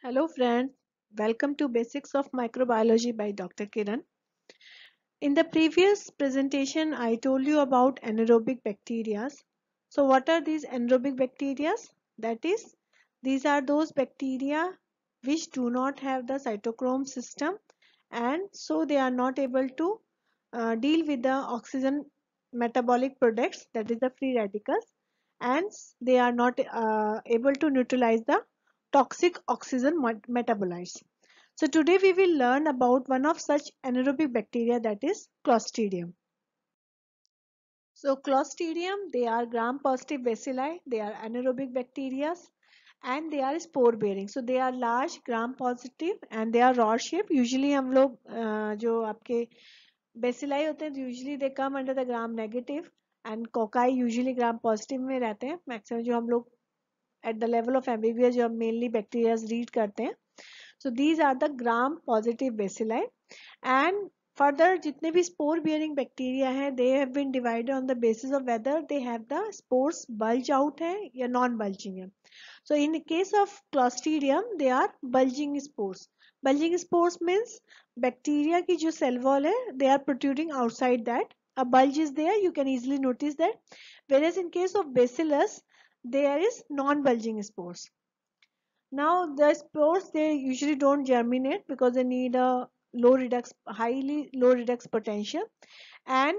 Hello friends, welcome to Basics of Microbiology by Dr. Kiran. In the previous presentation, I told you about anaerobic bacteria. So what are these anaerobic bacteria? That is, these are those bacteria which do not have the cytochrome system and so they are not able to uh, deal with the oxygen metabolic products that is the free radicals and they are not uh, able to neutralize the toxic oxygen metabolites. So today we will learn about one of such anaerobic bacteria that is Clostridium. So Clostridium, they are gram-positive bacilli, they are anaerobic bacteria and they are spore bearing. So they are large gram-positive and they are rod shaped Usually हम लोग जो आपके bacilli होते हैं usually they come under the gram-negative, and cocci usually gram-positive में रहते हैं Maximum जो हम लोग at the level of MBBS, you have mainly bacteria read करते हैं. So these are the gram positive bacilli and further जितने भी spore bearing bacteria हैं they have been divided on the basis of whether they have the spores bulge out है या non bulging है. So in case of Clostridium they are bulging spores. Bulging spores means bacteria की जो cell wall है they are protruding outside that. A bulge is there you can easily notice that. Whereas in case of Bacillus there is non-bulging spores now the spores they usually don't germinate because they need a low redox highly low redox potential and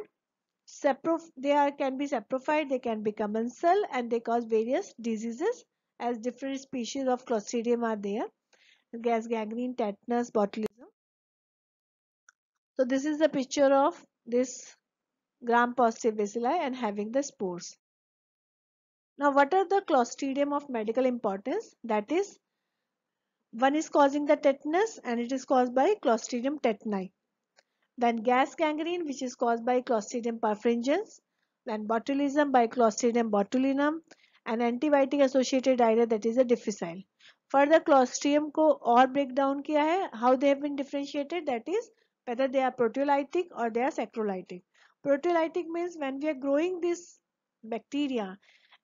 saprof they are can be saprophyte they can be commensal and they cause various diseases as different species of clostridium are there gas gangrene tetanus botulism so this is the picture of this gram positive bacilli and having the spores now what are the Clostridium of medical importance? That is one is causing the tetanus and it is caused by Clostridium tetani. Then gas gangrene which is caused by Clostridium perfringens. Then botulism by Clostridium botulinum and antibiotic associated diarrhea that is a difficile. Further Clostridium ko or break down how they have been differentiated that is whether they are proteolytic or they are sacrolytic. Proteolytic means when we are growing this bacteria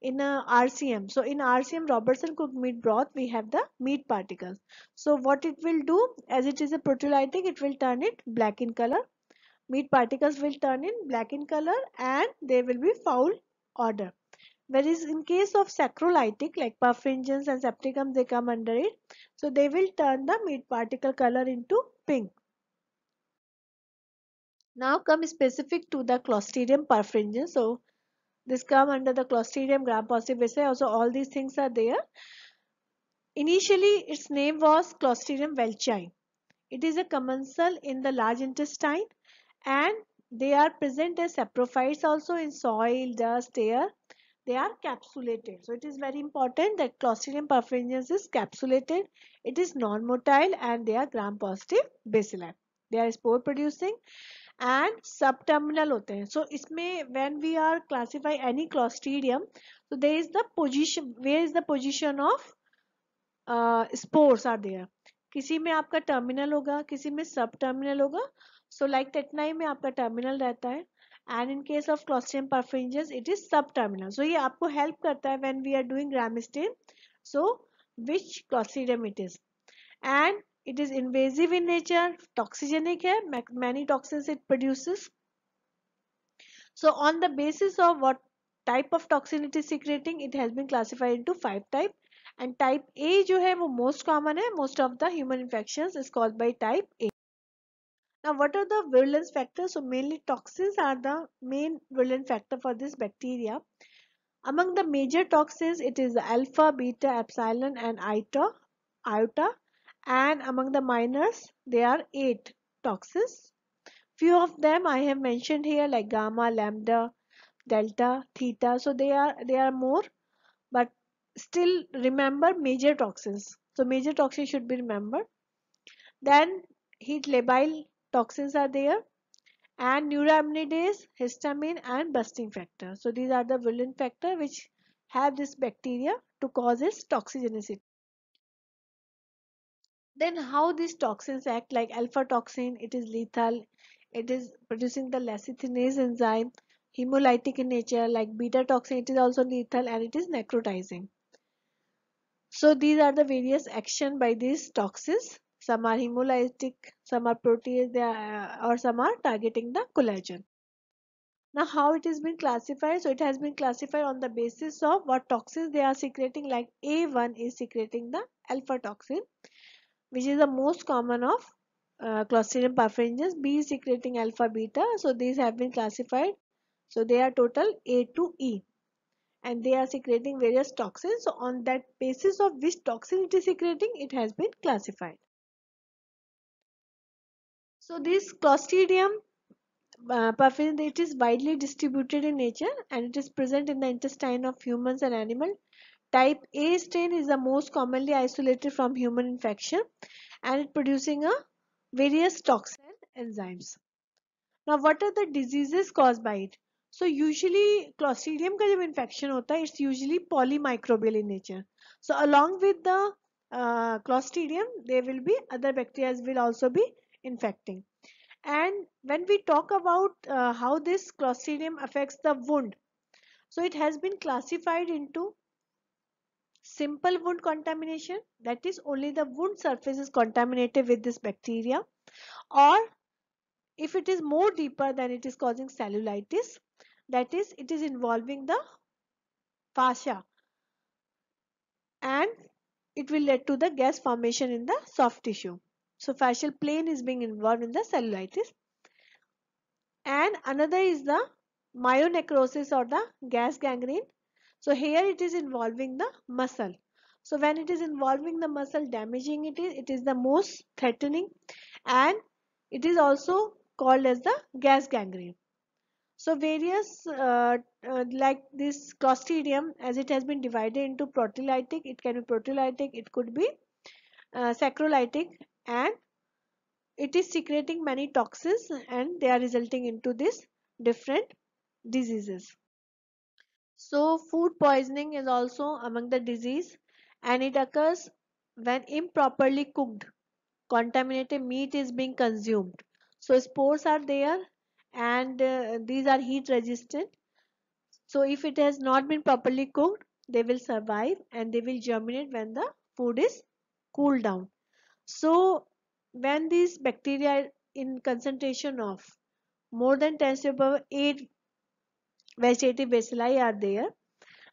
in a uh, RCM. So in RCM Robertson Cook meat broth we have the meat particles. So what it will do as it is a proteolytic it will turn it black in color. Meat particles will turn in black in color and they will be foul odor. Whereas in case of sacrolytic like perfringens and septicum they come under it. So they will turn the meat particle color into pink. Now come specific to the Clostridium perfringens. So this come under the Clostridium gram positive Also, all these things are there. Initially, its name was Clostridium welchi. It is a commensal in the large intestine and they are present as saprophytes also in soil, dust, air. They are capsulated. So it is very important that Clostridium perfringens is capsulated. It is non-motile and they are gram-positive bacilli. They are spore producing and subterminal होते हैं so so, इसमें when we are classify any clostridium तो there is the position where is the position of spores are there किसी में आपका terminal होगा किसी में सब टर्मिनल होगा सो लाइक टेटनाई में आपका टर्मिनल रहता है and in case of clostridium perfringens it is subterminal so ये आपको हेल्प करता है when we are doing gram stain so which clostridium it is and It is invasive in nature, toxigenic, hai, many toxins it produces. So on the basis of what type of toxin it is secreting, it has been classified into five type. And type A जो है most common Most of the human infections is caused by type A. Now what are the virulence factors? So mainly toxins are the main virulent factor for this bacteria. Among the major toxins, it is alpha, beta, epsilon and iota. iota and among the minors there are 8 toxins. Few of them I have mentioned here like gamma, lambda, delta, theta. So they are they are more but still remember major toxins. So major toxins should be remembered. Then heat labile toxins are there and neuraminidase, histamine and busting factor. So these are the villain factor which have this bacteria to cause its toxicity then how these toxins act like alpha toxin it is lethal it is producing the lecithinase enzyme hemolytic in nature like beta toxin it is also lethal and it is necrotizing so these are the various action by these toxins some are hemolytic some are protease are, uh, or some are targeting the collagen now how it has been classified so it has been classified on the basis of what toxins they are secreting like a1 is secreting the alpha toxin which is the most common of uh, Clostridium perfringens B secreting alpha beta so these have been classified so they are total A to E and they are secreting various toxins so on that basis of which toxin it is secreting it has been classified. So this Clostridium uh, perfringens it is widely distributed in nature and it is present in the intestine of humans and animals Type A stain is the most commonly isolated from human infection and it producing a various toxin enzymes. Now what are the diseases caused by it? So usually Clostridium का जब infection होता है it's usually polymicrobial in nature. So along with the uh, Clostridium there will be other bacteria will also be infecting. And when we talk about uh, how this Clostridium affects the wound, so it has been classified into simple wound contamination that is only the wound surface is contaminated with this bacteria or if it is more deeper then it is causing cellulitis that is it is involving the fascia and it will lead to the gas formation in the soft tissue so fascial plane is being involved in the cellulitis and another is the myonecrosis or the gas gangrene so here it is involving the muscle. So when it is involving the muscle damaging it is, it is the most threatening and it is also called as the gas gangrene. So various uh, uh, like this clostridium as it has been divided into proteolytic, it can be proteolytic, it could be uh, sacrolytic and it is secreting many toxins and they are resulting into this different diseases. So food poisoning is also among the disease and it occurs when improperly cooked contaminated meat is being consumed. So spores are there and uh, these are heat resistant. So if it has not been properly cooked they will survive and they will germinate when the food is cooled down. So when these bacteria in concentration of more than 10 to the power 8 vegetative bacilli are there.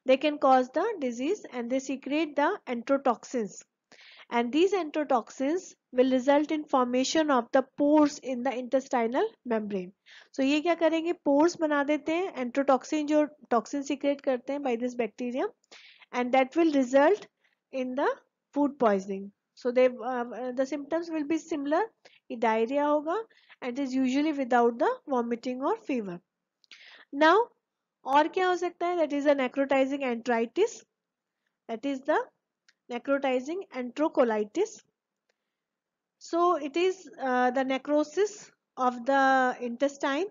They can cause the disease and they secrete the enterotoxins. And these enterotoxins will result in formation of the pores in the intestinal membrane. So ये क्या करेंगे pores बना देते हैं enterotoxin जो toxin secrete करते हैं by this bacterium and that will result in the food poisoning. So they uh, the symptoms will be similar. Diarrhea होगा and is usually without the vomiting or fever. Now और क्या हो सकता है that is the necrotizing enteritis that is the necrotizing enterocolitis so it is the necrosis of the intestine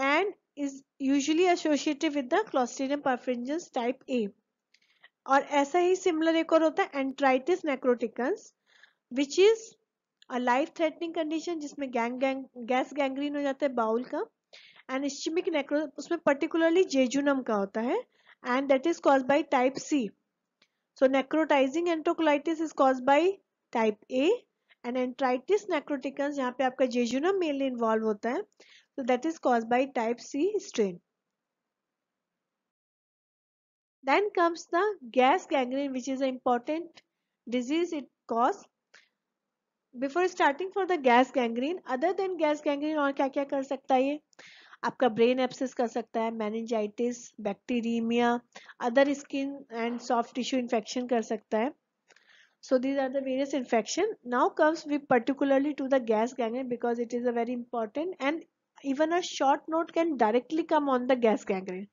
and is is usually with the the perfringens type A और ऐसा ही similar एक और होता है enteritis necroticans which is a life threatening condition जिसमें gang gang gas gangrene हो जाता है बाउल का एनिस्टमिक नेक्रो उसमें पर्टिकुलरली जेजुनम का होता है and that is cause by type C so necrotizing enterocolitis is cause by type A and enteritis necroticans यहाँ पे आपका जेजुनम मेनली इन्वॉल्व होता है so that is cause by type C strain then comes the gas gangrene which is important disease it cause before starting for the gas gangrene other than gas gangrene और क्या क्या कर सकता है आपका brain abscess कर सकता है meningitis bacteraemia other skin and soft tissue infection कर सकता है so these are the various infection now comes we particularly to the gas gangrene because it is a very important and even a short note can directly come on the gas gangrene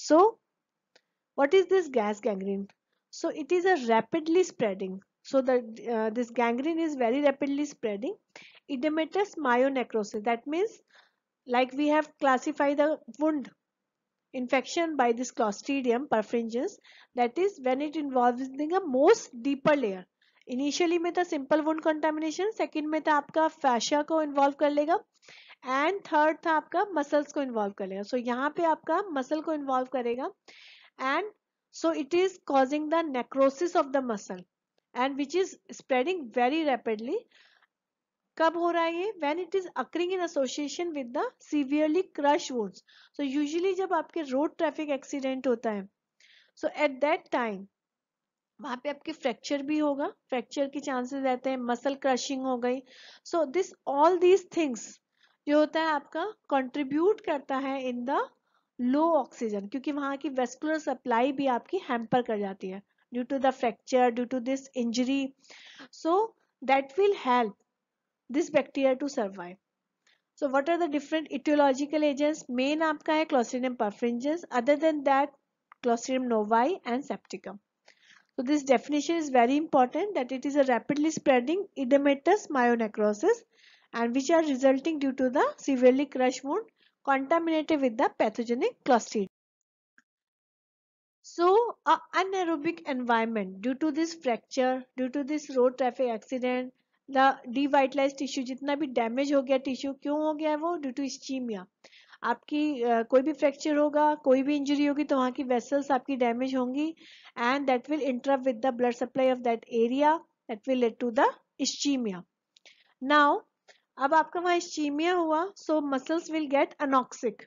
so what is this gas gangrene so it is a rapidly spreading so that uh, this gangrene is very rapidly spreading edematous myonecrosis that means like we have classified the wound infection by this clostridium perfringens that is when it involves the most deeper layer initially mein simple wound contamination second mein the fascia ko involve kar lega and third tha aapka involve kar lega so yahan pe aapka muscle ko involve and so it is causing the necrosis of the muscle and which is spreading very rapidly कब हो रहा है ये when it is occurring in association with the severely crush wounds so usually जब आपके road traffic accident होता है सो at that time वहां पे आपके फ्रैक्चर भी होगा फ्रैक्चर के चांसेस रहते हैं मसल क्रशिंग हो गई so this all these things जो होता है आपका कंट्रीब्यूट करता है इन द लो ऑक्सीजन क्योंकि वहां की वेस्कुलर सप्लाई भी आपकी हैम्पर कर जाती है due to the fracture due to this injury so that will help this bacteria to survive. So what are the different etiological agents? Main आपका Clostridium perfringens. Other than that, Clostridium novae and Septicum. So this definition is very important that it is a rapidly spreading edematous myonecrosis and which are resulting due to the severely crushed wound contaminated with the pathogenic Clostridium. So, anaerobic environment due to this fracture, due to this road traffic accident, the devitalize tissue जितना भी damage हो गया tissue क्यों हो गया वो due to स्टीमिया आपकी uh, कोई भी फ्रैक्चर होगा कोई भी इंजरी होगी तो वहाँ की वेसल्स आपकी डैमेज होंगी and that will interrupt with the blood supply of that area that will lead to the ischaemia now अब आपका वहाँ स्टीमिया हुआ so muscles will get anoxic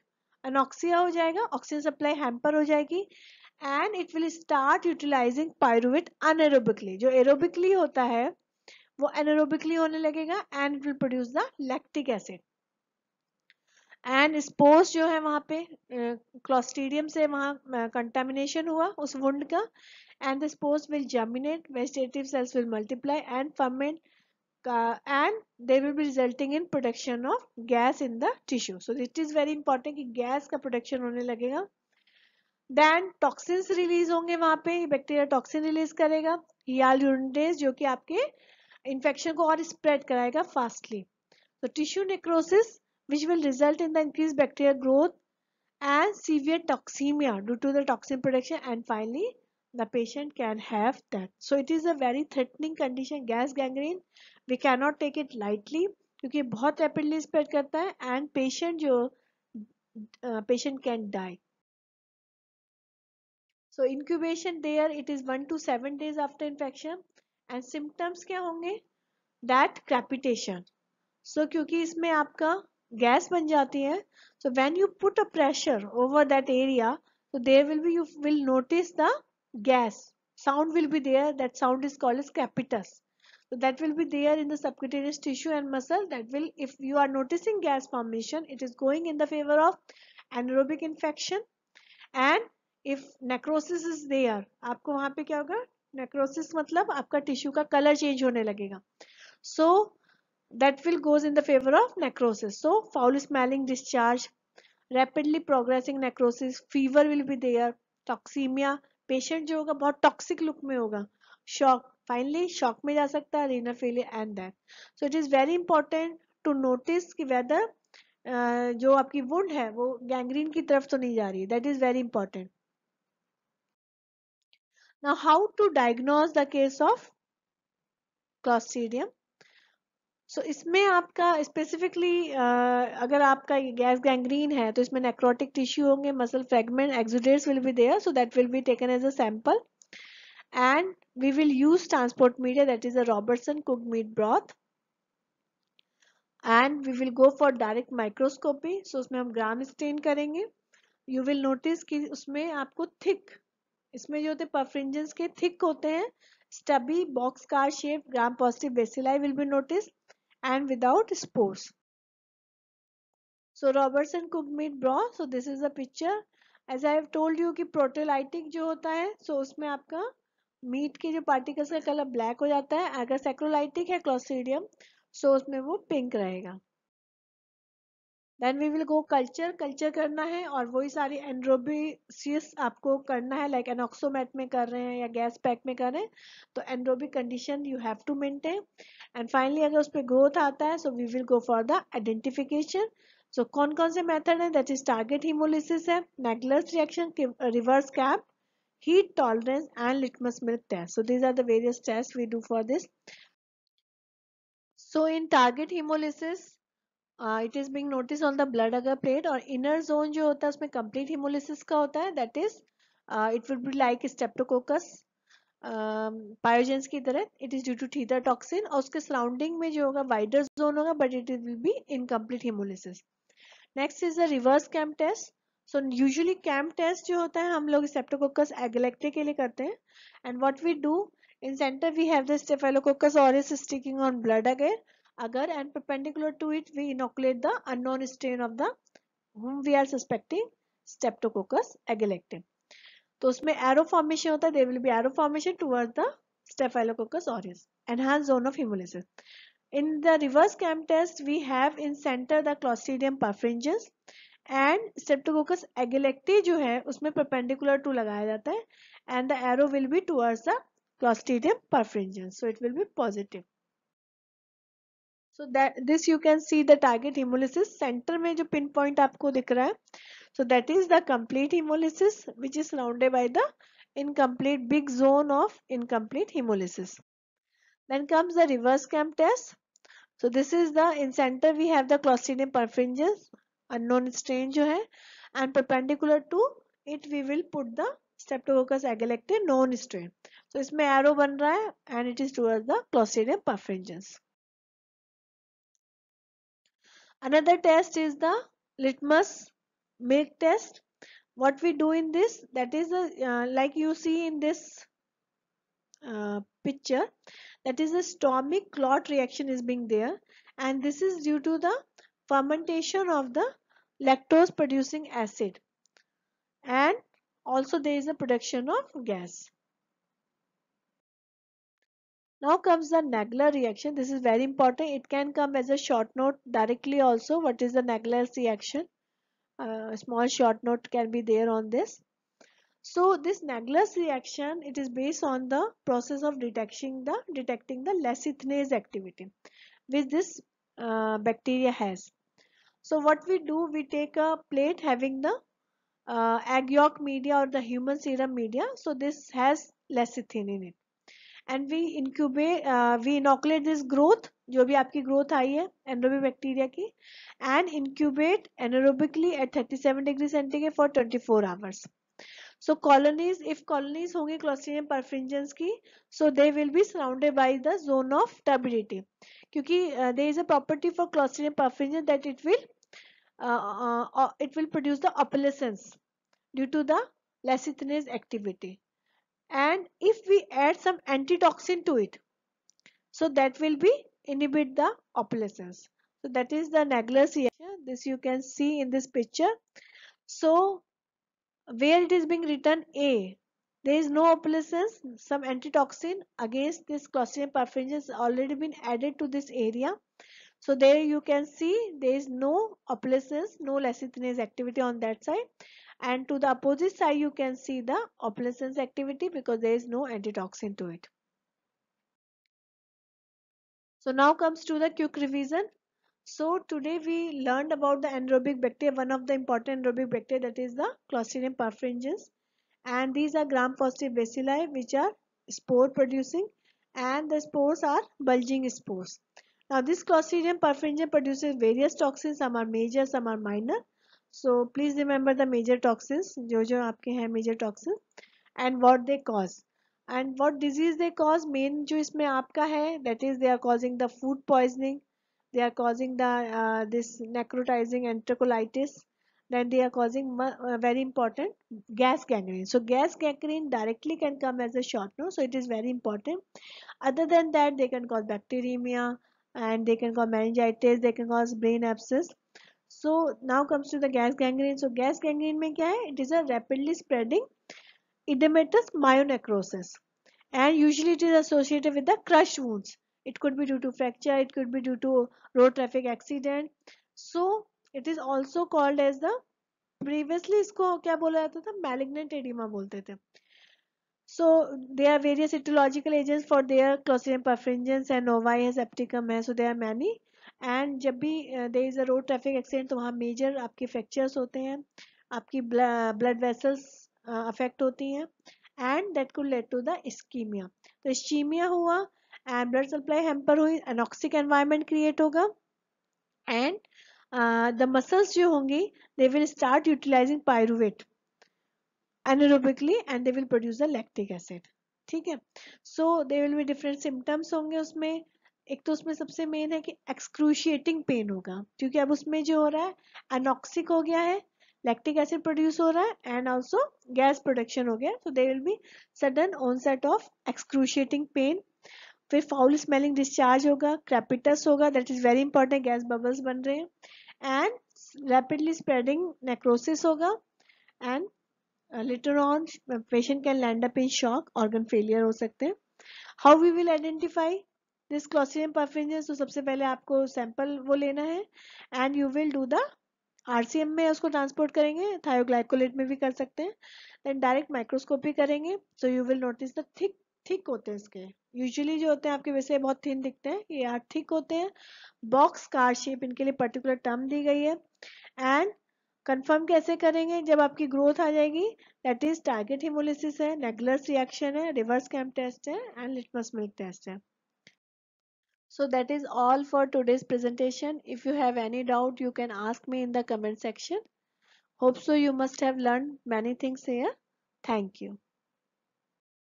anoxia हो जाएगा ऑक्सीजन सप्लाई हैम्पर हो जाएगी and it will start utilizing pyruvate anaerobically जो aerobically होता है वो एनोरोबिकली होने लगेगा and it will produce the lactic acid and spores जो है वहाँ पे क्लोस्टीडियम uh, से वहाँ कंटेमिनेशन uh, हुआ उस वुंड का and the spores will germinate vegetative cells will multiply and ferment and they will be resulting in production of gas in the tissue so it is very important कि gas का production होने लगेगा then toxins release होंगे वहाँ पे bacteria toxin release करेगा याल यूरिनडेज जो कि आपके infection ko aur spread karayega fastly so tissue necrosis which will result in the increased bacterial growth and severe toxemia due to the toxin production and finally the patient can have that so it is a very threatening condition gas gangrene we cannot take it lightly क्योंकि बहुत rapidly spread करता है and patient जो patient can die so incubation there it is 1 to 7 days after infection and symptoms क्या होंगे that crepitation सो क्योंकि इसमें आपका गैस बन जाती है so when you put a pressure over that area so there will be you will notice the gas sound will be there that sound is called as capitus so that will be there in the subcutaneous tissue and muscle that will if you are noticing gas formation it is going in the favor of anaerobic infection and if necrosis is there आपको वहां पे क्या होगा necrosis मतलब आपका tissue का colour change होने लगेगा so that will goes in the favour of necrosis so foul smelling discharge rapidly progressing necrosis fever will be there toxaemia patient जो होगा बहुत टॉक्सिक लुक में होगा शॉक फाइनली शॉक में जा सकता है renal failure and that so it is very important to notice कि वेदर जो आपकी वुंड है वो गैंग्रीन की तरफ तो नहीं जा रही that is very important Now how to diagnose the case of clostridium so so, इसमें आपका स्पेसिफिकली अगर आपका गैस गैंग्रीन है तो इसमें नेक्रोटिक टिश्यू होंगे muscle fragment exudates will be there so that will be taken as a sample and we will use transport media that is a Robertson cook meat broth and we will go for direct microscopy so उसमें हम gram stain करेंगे you will notice कि उसमें आपको thick इसमें जो होते परफ्रिंजेंस के थिक होते हैं stubby box car shape gram positive bacilli will be notice and without spores. So Robertson cooked meat broth so this is the picture. As I have told you कि प्रोटेलाइटिक जो होता है सो so उसमें आपका मीट के जो पार्टिकल्स का colour black हो जाता है अगर सेक्रोलाइटिक है क्लोस्ट्रीडियम सो so उसमें वो पिंक रहेगा then we will go culture culture करना है और वही सारी एंड्रोबिस आपको करना है लाइक like में कर रहे हैं या गैस पैक में कर रहे हैं तो anaerobic condition you have to maintain and finally अगर उस पर ग्रोथ आता है so we will go for the identification so कौन कौन से मेथड है दैट इज टारगेट हीमोलिसिस है नेगलस रिएक्शन रिवर्स कैप heat tolerance and litmus milk test so these are the various test we do for this so in target hemolysis it is being notice on the blood agar plate और inner zone जो होता है उसमें complete haemolysis का होता है that is it would be like Streptococcus pyogenes की तरह it is due to theta toxin और उसके सराउंडिंग में जो होगा वाइडर जोन होगा but it will be incomplete haemolysis next is the reverse CAMP test so usually CAMP test जो होता है हम लोग स्टेप्टोकोकस एगलेक्टे के लिए करते हैं and what we do in centre we have the और is sticking on blood agar agar and perpendicular to it we inoculate the unknown strain of the whom we are suspecting Streptococcus agalactium. तो उसमें arrow formation होता है they will be arrow formation toward the Staphylococcus aureus enhance zone of haemolysis In the reverse CAM test, we have in center the Clostridium perfringens and Streptococcus agalacti जो है उसमें perpendicular to लगाया जाता है and the arrow will be towards the Clostridium perfringens. So it will be positive. So that this you can see the target haemolysis centre में जो pin point आपको दिख रहा है so that is the complete haemolysis which is surrounded by the incomplete big zone of incomplete haemolysis then comes the reverse CAMP test so this is the in centre we have the clostridium perfringens unknown strain जो है and perpendicular to it we will put the streptococcus एगेलेक्टेड non strain so इसमें arrow बन रहा है and it is toward the clostridium perfringens Another test is the litmus milk test. What we do in this, that is a, uh, uh, like you see in this uh, picture, that is a stomach clot reaction is being there and this is due to the fermentation of the lactose producing acid and also there is a production of gas. Now comes the Nagler reaction. This is very important. It can come as a short note directly also. What is the Nagler's reaction? Uh, small short note can be there on this. So this Nagler's reaction, it is based on the process of detecting the detecting the lecithinase activity, which this uh, bacteria has. So what we do, we take a plate having the uh, egg yolk media or the human serum media. So this has lecithin in it. And we incubate we inoculate this growth जो भी आपकी growth आई है anaerobic bacteria की and incubate anaerobically at 37 degree centigrade for 24 hours so colonies if colonies होंगे clostridium perfringens की so they will be surrounded by the zone of turbidity क्योंकि there is a property for clostridium perfringens that it will it will produce the opalescence due to the lecithinase activity and if we add some antitoxin to it so that will be inhibit the opalescence so that is the Nagler's this you can see in this picture so where it is being written A there is no opalescence some antitoxin against this Clostridium perfringens already been added to this area so there you can see there is no opalescence no lecithinase activity on that side and to the opposite side you can see the opalescence activity because there is no antitoxin to it. So now comes to the quick revision. So today we learned about the anaerobic bacteria, one of the important anaerobic bacteria that is the Clostridium perfringens and these are gram-positive bacilli which are spore producing and the spores are bulging spores. Now this Clostridium perfringens produces various toxins, some are major, some are minor so please remember the major toxins जो जो major toxins, and what they cause and what disease they cause main जो इसमें आपका है that is they are causing the food poisoning they are causing the uh, this necrotizing enterocolitis then they are causing uh, very important gas gangrene so gas gangrene directly can come as a short note so it is very important other than that they can cause bacteremia and they can cause meningitis they can cause brain abscess so now comes to the gas gangrene so gas gangrene में क्या है it is a rapidly spreading oedematous myonecrosis and usually it is associated with the crush wounds it could be due to fracture it could be due to road traffic accident so it is also called as the previously इसको क्या बोला जाता था malignant oedema बोलते थे so they are various aetiological agents for there clostridium perfringens and novyi has septicum है so they are and जब भी there is a road traffic accident तो वहाँ मेजर आपके फ्रैक्चर्स होते हैं आपकी ब्लड वेसल्स अफेक्ट होती हैं and that could lead to the ischaemia तो स्कीमिया हुआ एंड ब्लड सप्लाई हेम्पर हुई एनॉक्सिक एनवायरमेंट क्रिएट होगा एंड द मसल्स जो होंगी they will start utilizing pyruvate anaerobically and they will produce the lactic acid ठीक है so they will भी different symptoms होंगे उसमें एक तो उसमें सबसे मेन है कि एक्सक्रूशिएटिंग पेन होगा क्योंकि अब उसमें जो हो रहा है एनॉक्सिक हो गया है लैक्टिक एसिड प्रोड्यूस हो रहा है एंड ऑल्सो गैस प्रोडक्शन हो गया so they will be sudden onset of excruciating pain फिर फाउल स्मेलिंग डिस्चार्ज होगा क्रेपिटस होगा that is very important gas bubbles बन रहे हैं एंड रैपिडली स्प्रेडिंग नेक्रोसिस होगा and later on patient can land up in shock organ failure हो सकते हैं how we will identify this clostridium perfringens तो सबसे पहले आपको सैंपल वो लेना है and you will do the RCM में उसको ट्रांसपोर्ट करेंगे थायोग्लाइकोलेट में भी कर सकते हैं देन डायरेक्ट माइक्रोस्कोपी करेंगे so you will notice the thick thick होते हैं इसके यूजुअली जो होते हैं आपके वैसे बहुत थिन दिखते हैं ये आर थिक होते हैं बॉक्स कार शेप इनके लिए पर्टिकुलर टर्म दी गई है एंड कंफर्म कैसे करेंगे जब आपकी ग्रोथ आ जाएगी दैट इज टारगेट हिमोलिसिस है नेगलर्स रिएक्शन है रिवर्स कैम्प टेस्ट है एंड लिटमस मिल्क टेस्ट है So that is all for today's presentation. If you have any doubt, you can ask me in the comment section. Hope so you must have learned many things here. Thank you.